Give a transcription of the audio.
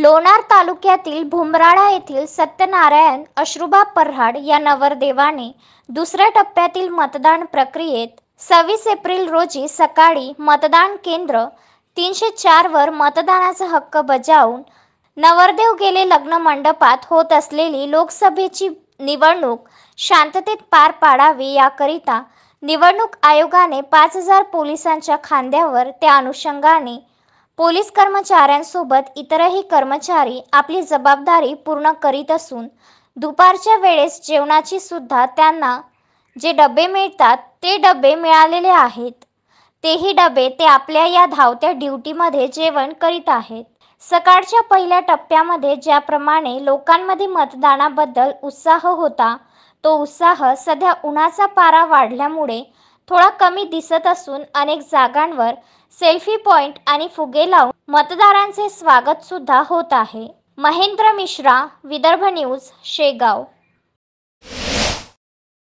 लोणार तालुक्यातील भुमराळा येथील सत्यनारायण अश्रुबा परहाड या नवरदेवाने दुसऱ्या टप्प्यातील मतदान प्रक्रियेत सव्वीस एप्रिल रोजी सकाळी मतदान केंद्र तीनशे चारवर मतदानाचा हक्क बजावून नवरदेव गेले लग्न मंडपात होत असलेली लोकसभेची निवडणूक शांततेत पार पाडावी याकरिता निवडणूक आयोगाने पाच हजार पोलिसांच्या खांद्यावर त्या अनुषंगाने पोलीस कर्मचाऱ्यांसोबत इतरही कर्मचारी आपली जबाबदारी पूर्ण करीत असून दुपारच्या वेळेस जेवणाची सुद्धा त्यांना जे डबे मिळतात ते डबे मिळालेले आहेत तेही डबे ते आपल्या या धावत्या ड्युटीमध्ये जेवण करीत आहेत सकाळच्या पहिल्या टप्प्यामध्ये ज्याप्रमाणे लोकांमध्ये मतदानाबद्दल उत्साह होता तो उत्साह सध्या उन्हाचा पारा वाढल्यामुळे थोडा कमी दिसत असून अनेक जागांवर सेल्फी पॉइंट आणि फुगे लावून मतदारांचे स्वागत सुद्धा होत आहे महेंद्र मिश्रा विदर्भ न्यूज शेगाव